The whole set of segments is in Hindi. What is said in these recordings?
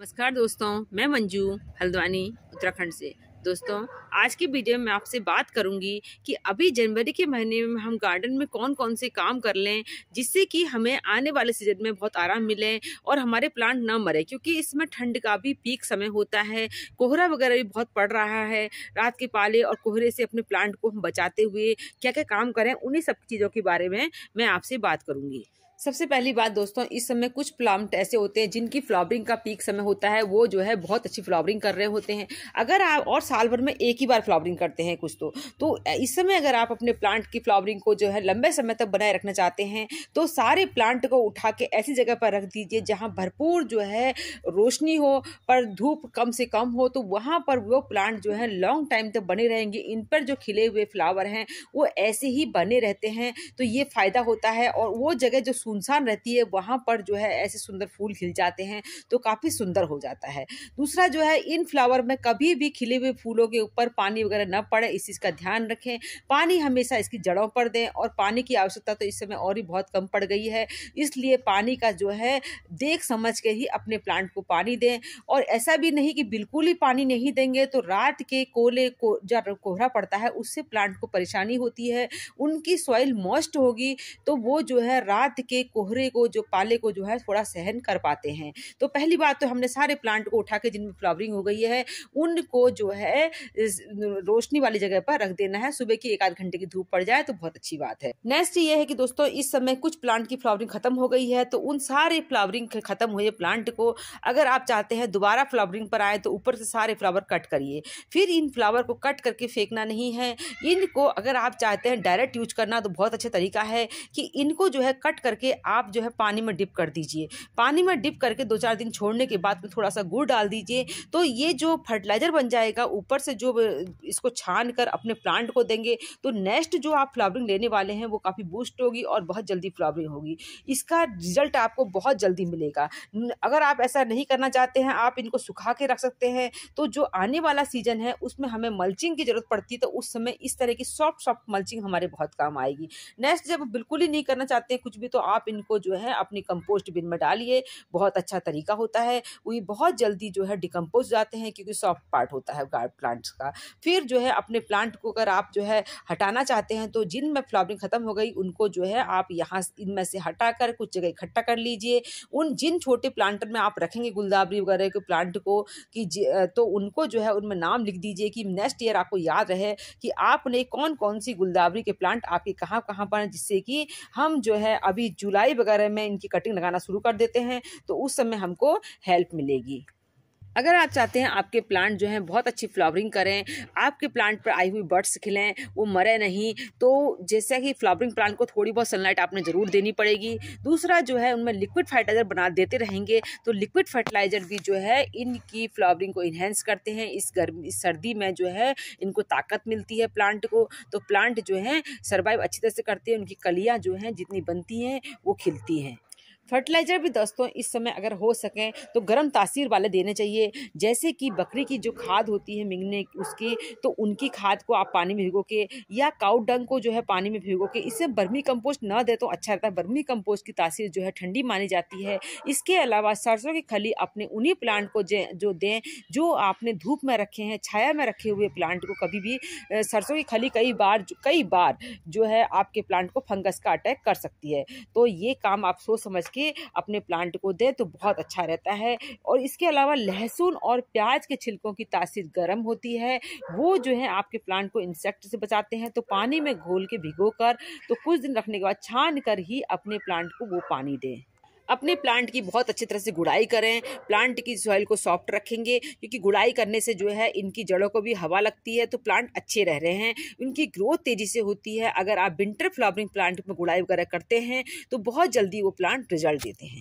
नमस्कार दोस्तों मैं मंजू हल्द्वानी उत्तराखंड से दोस्तों आज की वीडियो में आपसे बात करूंगी कि अभी जनवरी के महीने में हम गार्डन में कौन कौन से काम कर लें जिससे कि हमें आने वाले सीजन में बहुत आराम मिले और हमारे प्लांट ना मरे क्योंकि इसमें ठंड का भी पीक समय होता है कोहरा वगैरह भी बहुत पड़ रहा है रात के पाले और कोहरे से अपने प्लांट को हम बचाते हुए क्या क्या काम करें उन्हीं सब चीज़ों के बारे में मैं आपसे बात करूँगी सबसे पहली बात दोस्तों इस समय कुछ प्लांट ऐसे होते हैं जिनकी फ्लावरिंग का पीक समय होता है वो जो है बहुत अच्छी फ्लावरिंग कर रहे होते हैं अगर आप और साल भर में एक ही बार फ्लावरिंग करते हैं कुछ तो तो इस समय अगर आप अपने प्लांट की फ्लावरिंग को जो है लंबे समय तक बनाए रखना चाहते हैं तो सारे प्लांट को उठा के ऐसी जगह पर रख दीजिए जहाँ भरपूर जो है रोशनी हो पर धूप कम से कम हो तो वहाँ पर वो प्लांट जो है लॉन्ग टाइम तक बने रहेंगे इन पर जो खिले हुए फ्लावर हैं वो ऐसे ही बने रहते हैं तो ये फ़ायदा होता है और वो जगह जो सुनसान रहती है वहाँ पर जो है ऐसे सुंदर फूल खिल जाते हैं तो काफ़ी सुंदर हो जाता है दूसरा जो है इन फ्लावर में कभी भी खिले हुए फूलों के ऊपर पानी वगैरह न पड़े इस चीज़ का ध्यान रखें पानी हमेशा इसकी जड़ों पर दें और पानी की आवश्यकता तो इस समय और ही बहुत कम पड़ गई है इसलिए पानी का जो है देख समझ के ही अपने प्लांट को पानी दें और ऐसा भी नहीं कि बिल्कुल ही पानी नहीं देंगे तो रात के कोले को जब कोहरा पड़ता है उससे प्लांट को परेशानी होती है उनकी सॉइल मॉस्ट होगी तो वो जो है रात के के कोहरे को जो पाले को जो है थोड़ा सहन कर पाते हैं तो पहली बात तो हमने सारे प्लांट को उठा के जिनमें फ्लावरिंग हो गई है उनको जो है रोशनी वाली जगह पर रख देना है सुबह की एक आध घंटे की धूप पड़ जाए तो बहुत अच्छी बात है नेक्स्ट ये है कि दोस्तों इस समय कुछ प्लांट की फ्लावरिंग खत्म हो गई है तो उन सारे फ्लावरिंग खत्म हुए प्लांट को अगर आप चाहते हैं दोबारा फ्लावरिंग पर आए तो ऊपर से सारे फ्लावर कट करिए फिर इन फ्लावर को कट करके फेंकना नहीं है इनको अगर आप चाहते हैं डायरेक्ट यूज करना तो बहुत अच्छा तरीका है कि इनको जो है कट करके करके आप जो है पानी में डिप कर दीजिए पानी में डिप करके दो चार दिन छोड़ने के बाद में थोड़ा सा गुड़ डाल दीजिए तो ये जो फर्टिलाइज़र बन जाएगा ऊपर से जो इसको छान कर अपने प्लांट को देंगे तो नेक्स्ट जो आप फ्लावरिंग लेने वाले हैं वो काफ़ी बूस्ट होगी और बहुत जल्दी फ्लावरिंग होगी इसका रिजल्ट आपको बहुत जल्दी मिलेगा अगर आप ऐसा नहीं करना चाहते हैं आप इनको सुखा के रख सकते हैं तो जो आने वाला सीजन है उसमें हमें मल्चिंग की ज़रूरत पड़ती है तो उस समय इस तरह की सॉफ्ट सॉफ्ट मल्चिंग हमारे बहुत काम आएगी नेक्स्ट जब बिल्कुल ही नहीं करना चाहते कुछ भी तो आप आप इनको जो है अपनी कंपोस्ट बिन में डालिए बहुत अच्छा तरीका होता है वही बहुत जल्दी जो है डिकम्पोज जाते हैं क्योंकि सॉफ्ट पार्ट होता है गार्ड प्लांट्स का फिर जो है अपने प्लांट को अगर आप जो है हटाना चाहते हैं तो जिन में फ्लावरिंग ख़त्म हो गई उनको जो है आप यहाँ इनमें से हटा कर कुछ जगह इकट्ठा कर लीजिए उन जिन छोटे प्लांटर में आप रखेंगे गुलदाबरी वगैरह के प्लांट को कि तो उनको जो है उनमें नाम लिख दीजिए कि नेक्स्ट ईयर आपको याद रहे कि आपने कौन कौन सी गुलदाबरी के प्लांट आपके कहाँ कहाँ पर जिससे कि हम जो है अभी जो जुलाई वगैरह में इनकी कटिंग लगाना शुरू कर देते हैं तो उस समय हमको हेल्प मिलेगी अगर आप चाहते हैं आपके प्लांट जो हैं बहुत अच्छी फ्लावरिंग करें आपके प्लांट पर आई हुई बर्ड्स खिलें वो मरे नहीं तो जैसे कि फ्लावरिंग प्लांट को थोड़ी बहुत सनलाइट आपने ज़रूर देनी पड़ेगी दूसरा जो है उनमें लिक्विड फर्टिलाइज़र बना देते रहेंगे तो लिक्विड फर्टिलाइज़र भी जो है इनकी फ्लावरिंग को इन्हेंस करते हैं इस गर्मी सर्दी में जो है इनको ताकत मिलती है प्लांट को तो प्लांट जो है सर्वाइव अच्छी तरह से करते हैं उनकी कलियाँ जो हैं जितनी बनती हैं वो खिलती हैं फर्टिलाइज़र भी दोस्तों इस समय अगर हो सकें तो गर्म तासीर वाले देने चाहिए जैसे कि बकरी की जो खाद होती है मिंगने उसकी तो उनकी खाद को आप पानी में भिगो के या काउडंग डंग को जो है पानी में भिगो के इससे बर्मी कंपोस्ट ना दे तो अच्छा रहता है बर्मी कंपोस्ट की तासीर जो है ठंडी मानी जाती है इसके अलावा सरसों की खली अपने उन्हीं प्लांट को जो दें जो आपने धूप में रखे हैं छाया में रखे हुए प्लांट को कभी भी सरसों की खली कई बार कई बार जो है आपके प्लांट को फंगस का अटैक कर सकती है तो ये काम आप सोच समझ के के अपने प्लांट को दे तो बहुत अच्छा रहता है और इसके अलावा लहसुन और प्याज के छिलकों की तासीर गर्म होती है वो जो है आपके प्लांट को इंसेक्ट से बचाते हैं तो पानी में घोल के भिगो कर तो कुछ दिन रखने के बाद छान कर ही अपने प्लांट को वो पानी दें अपने प्लांट की बहुत अच्छी तरह से गुड़ाई करें प्लांट की सॉइल को सॉफ्ट रखेंगे क्योंकि गुड़ाई करने से जो है इनकी जड़ों को भी हवा लगती है तो प्लांट अच्छे रह रहे हैं उनकी ग्रोथ तेज़ी से होती है अगर आप विंटर फ्लावरिंग प्लांट में गुड़ाई वगैरह करते हैं तो बहुत जल्दी वो प्लांट रिजल्ट देते हैं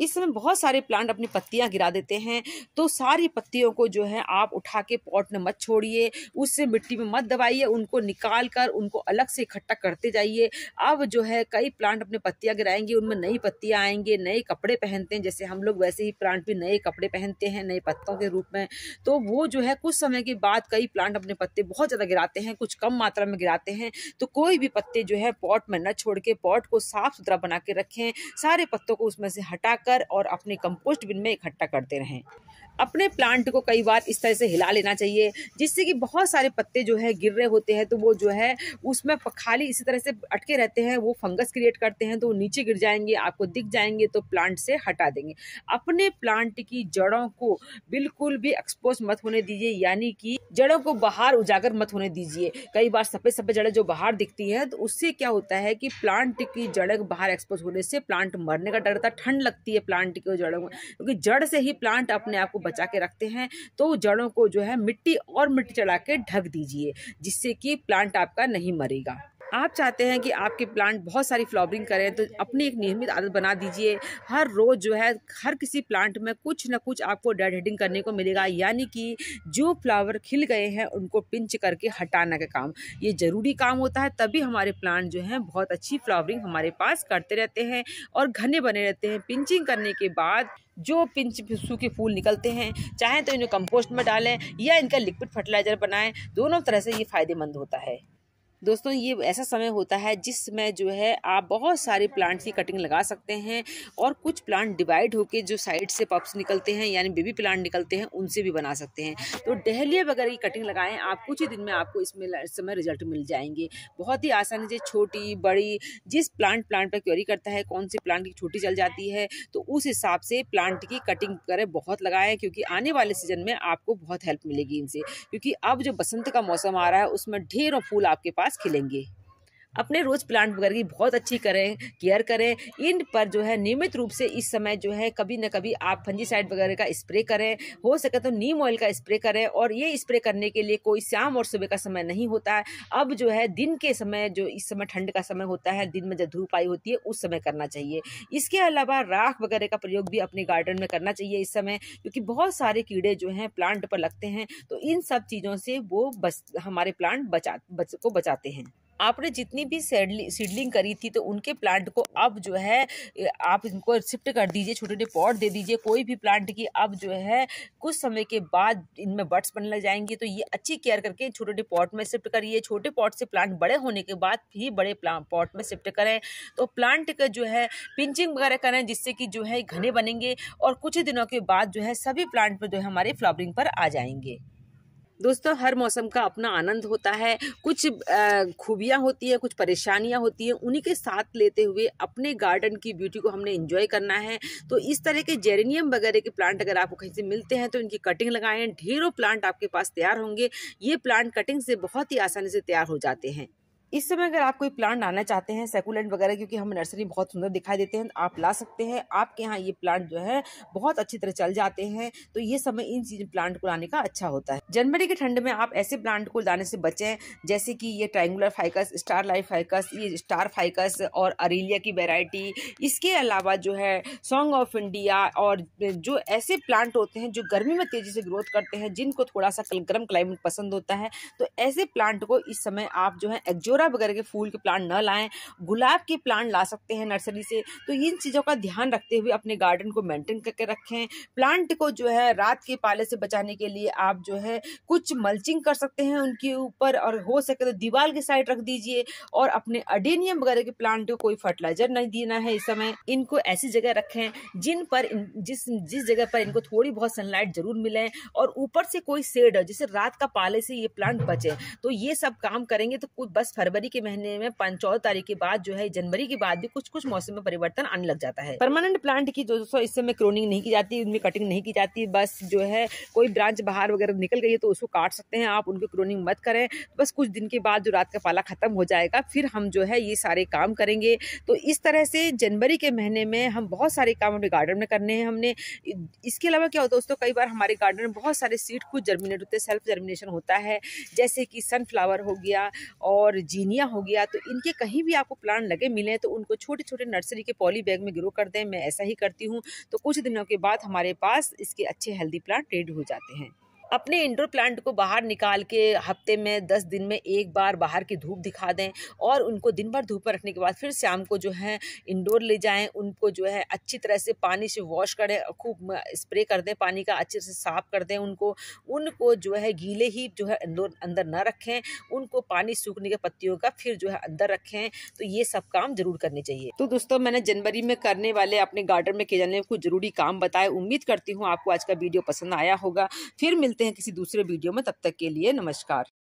इस समय बहुत सारे प्लांट अपनी पत्तियां गिरा देते हैं तो सारी पत्तियों को जो है आप उठा के पॉट में मत छोड़िए उससे मिट्टी में मत दबाइए उनको निकाल कर उनको अलग से इकट्ठा करते जाइए अब जो है कई प्लांट अपने पत्तियां गिराएंगे उनमें नई पत्तियां आएंगे नए कपड़े पहनते हैं जैसे हम लोग वैसे ही प्लांट भी नए कपड़े पहनते हैं नए पत्तों के रूप में तो वो जो है कुछ समय के बाद कई प्लांट अपने पत्ते बहुत ज़्यादा गिराते हैं कुछ कम मात्रा में गिराते हैं तो कोई भी पत्ते जो है पॉट में न छोड़ के पॉट को साफ सुथरा बना के रखें सारे पत्तों को उसमें से हटा हटाकर और अपने कंपोस्ट बिन में इकट्ठा करते रहें अपने प्लांट को कई बार इस तरह से हिला लेना चाहिए जिससे कि बहुत सारे पत्ते जो है गिर रहे होते हैं तो वो जो है उसमें खाली इसी तरह से अटके रहते हैं वो फंगस क्रिएट करते हैं तो वो नीचे गिर जाएंगे आपको दिख जाएंगे तो प्लांट से हटा देंगे अपने प्लांट की जड़ों को बिल्कुल भी एक्सपोज मत होने दीजिए यानी कि जड़ों को बाहर उजागर मत होने दीजिए कई बार सफ़ेद सफ़ेद जड़ें जो बाहर दिखती हैं तो उससे क्या होता है कि प्लांट की जड़ें बाहर एक्सपोज होने से प्लांट मरने का डर था ठंड लगती है प्लांट की जड़ों में क्योंकि जड़ से ही प्लांट अपने आप को बचा के रखते हैं तो जड़ों को जो है मिट्टी और मिट्टी चढ़ा के ढक दीजिए जिससे कि प्लांट आपका नहीं मरेगा आप चाहते हैं कि आपके प्लांट बहुत सारी फ्लावरिंग करें तो अपनी एक नियमित आदत बना दीजिए हर रोज़ जो है हर किसी प्लांट में कुछ ना कुछ आपको डेड हेडिंग करने को मिलेगा यानी कि जो फ्लावर खिल गए हैं उनको पिंच करके हटाने का काम ये ज़रूरी काम होता है तभी हमारे प्लांट जो हैं बहुत अच्छी फ्लावरिंग हमारे पास करते रहते हैं और घने बने रहते हैं पिंचिंग करने के बाद जो पिंच सूखे फूल निकलते हैं चाहे तो इन्हें कंपोस्ट में डालें या इनका लिक्विड फर्टिलाइज़र बनाएं दोनों तरह से ये फ़ायदेमंद होता है दोस्तों ये ऐसा समय होता है जिसमें जो है आप बहुत सारे प्लांट्स की कटिंग लगा सकते हैं और कुछ प्लांट डिवाइड होकर जो साइड से पप्स निकलते हैं यानी बेबी प्लांट निकलते हैं उनसे भी बना सकते हैं तो डहलिया वगैरह की कटिंग लगाएं आप कुछ ही दिन में आपको इसमें समय रिजल्ट मिल जाएंगे बहुत ही आसानी से छोटी बड़ी जिस प्लांट प्लांट पर क्योरी करता है कौन से प्लांट की छोटी चल जाती है तो उस हिसाब से प्लांट की कटिंग करें बहुत लगाएं क्योंकि आने वाले सीजन में आपको बहुत हेल्प मिलेगी इनसे क्योंकि अब जो बसंत का मौसम आ रहा है उसमें ढेरों फूल आपके पास खिलेंगे अपने रोज़ प्लांट वगैरह की बहुत अच्छी करें केयर करें इन पर जो है नियमित रूप से इस समय जो है कभी ना कभी आप फंजीसाइड वगैरह का स्प्रे करें हो सके तो नीम ऑयल का स्प्रे करें और ये स्प्रे करने के लिए कोई शाम और सुबह का समय नहीं होता है अब जो है दिन के समय जो इस समय ठंड का समय होता है दिन में जब धूप आई होती है उस समय करना चाहिए इसके अलावा राख वगैरह का प्रयोग भी अपने गार्डन में करना चाहिए इस समय क्योंकि बहुत सारे कीड़े जो हैं प्लांट पर लगते हैं तो इन सब चीज़ों से वो बस हमारे प्लांट बचा बच को बचाते हैं आपने जितनी भी सीडलिंग करी थी तो उनके प्लांट को अब जो है आप इनको शिफ्ट कर दीजिए छोटे छोटे पॉट दे दीजिए कोई भी प्लांट की अब जो है कुछ समय के बाद इनमें बर्ड्स बनने लग जाएंगे तो ये अच्छी केयर करके छोटे छोटे पॉट में शिफ्ट करिए छोटे पॉट से प्लांट बड़े होने के बाद ही बड़े पॉट में शिफ्ट करें तो प्लांट का जो है पिंचिंग वगैरह करें जिससे कि जो है घने बनेंगे और कुछ ही दिनों के बाद जो है सभी प्लांट पर जो है हमारे फ्लावरिंग पर आ जाएंगे दोस्तों हर मौसम का अपना आनंद होता है कुछ खूबियाँ होती है कुछ परेशानियाँ होती हैं उन्हीं के साथ लेते हुए अपने गार्डन की ब्यूटी को हमने इन्जॉय करना है तो इस तरह के जेरेनियम वगैरह के प्लांट अगर आपको कहीं से मिलते हैं तो इनकी कटिंग लगाएं ढेरों प्लांट आपके पास तैयार होंगे ये प्लांट कटिंग से बहुत ही आसानी से तैयार हो जाते हैं इस समय अगर आप कोई प्लांट लाना चाहते हैं सेकुलेंट वगैरह क्योंकि हम नर्सरी बहुत सुंदर दिखाई देते हैं आप ला सकते हैं आपके यहाँ ये प्लांट जो है बहुत अच्छी तरह चल जाते हैं तो ये समय इन चीज प्लांट को लाने का अच्छा होता है जनवरी के ठंड में आप ऐसे प्लांट को लाने से बचें जैसे कि ये triangular ficus star life ficus ये स्टार फाइकस और अरेलिया की वेराइटी इसके अलावा जो है सॉन्ग ऑफ इंडिया और जो ऐसे प्लांट होते हैं जो गर्मी में तेजी से ग्रोथ करते हैं जिनको थोड़ा सा गर्म क्लाइमेट पसंद होता है तो ऐसे प्लांट को इस समय आप जो है एक्जोरा मोगरा वगैरह के फूल के प्लांट न लाएं गुलाब के प्लांट ला सकते हैं नर्सरी से तो इन चीज़ों का ध्यान रखते हुए अपने गार्डन को मेंटेन करके रखें प्लांट को जो है रात के पाले से बचाने के लिए आप जो है कुछ मल्चिंग कर सकते हैं उनके ऊपर और हो सके तो दीवार के साइड रख दीजिए और अपने अडेनियम वगैरह के प्लांट को कोई फर्टिलाइजर नहीं देना है इस समय इनको ऐसी जगह रखें जिन पर जिस जिस जगह पर इनको थोड़ी बहुत सनलाइट जरूर मिले और ऊपर से कोई सेड जैसे रात का पाले से ये प्लांट बचे तो ये सब काम करेंगे तो कुछ बस फरवरी फरवरी के महीने में पाँच चौदह तारीख के बाद जो है जनवरी के बाद भी कुछ कुछ मौसम में परिवर्तन आने लग जाता है परमानेंट प्लांट की जो दोस्तों इस समय क्रोनिंग नहीं की जाती उनमें कटिंग नहीं की जाती बस जो है कोई ब्रांच बाहर वगैरह निकल गई है तो उसको काट सकते हैं आप उनकी क्रोनिंग मत करें बस कुछ दिन के बाद जो रात का पाला खत्म हो जाएगा फिर हम जो है ये सारे काम करेंगे तो इस तरह से जनवरी के महीने में हम बहुत सारे काम अपने गार्डन में करने हैं हमने इसके अलावा क्या होता है दोस्तों कई बार हमारे गार्डन में बहुत सारे सीड खुद जर्मिनेट होते हैं सेल्फ जर्मिनेशन होता है जैसे कि सनफ्लावर हो गया और जी जीनिया हो गया तो इनके कहीं भी आपको प्लांट लगे मिले तो उनको छोटे छोटे नर्सरी के पॉली बैग में ग्रो कर दें मैं ऐसा ही करती हूँ तो कुछ दिनों के बाद हमारे पास इसके अच्छे हेल्दी प्लांट रेडी हो जाते हैं अपने इंडोर प्लांट को बाहर निकाल के हफ्ते में दस दिन में एक बार बाहर की धूप दिखा दें और उनको दिन भर धूप में रखने के बाद फिर शाम को जो है इंडोर ले जाएं उनको जो है अच्छी तरह से पानी से वॉश करें खूब स्प्रे कर दें पानी का अच्छे से साफ कर दें उनको उनको जो है गीले ही जो है इंडोर अंदर न रखें उनको पानी सूखने के पत्तियों का फिर जो है अंदर रखें तो ये सब काम जरूर करने चाहिए तो दोस्तों मैंने जनवरी में करने वाले अपने गार्डन में किए जाने कुछ जरूरी काम बताए उम्मीद करती हूँ आपको आज का वीडियो पसंद आया होगा फिर मिलते मिलते हैं किसी दूसरे वीडियो में तब तक के लिए नमस्कार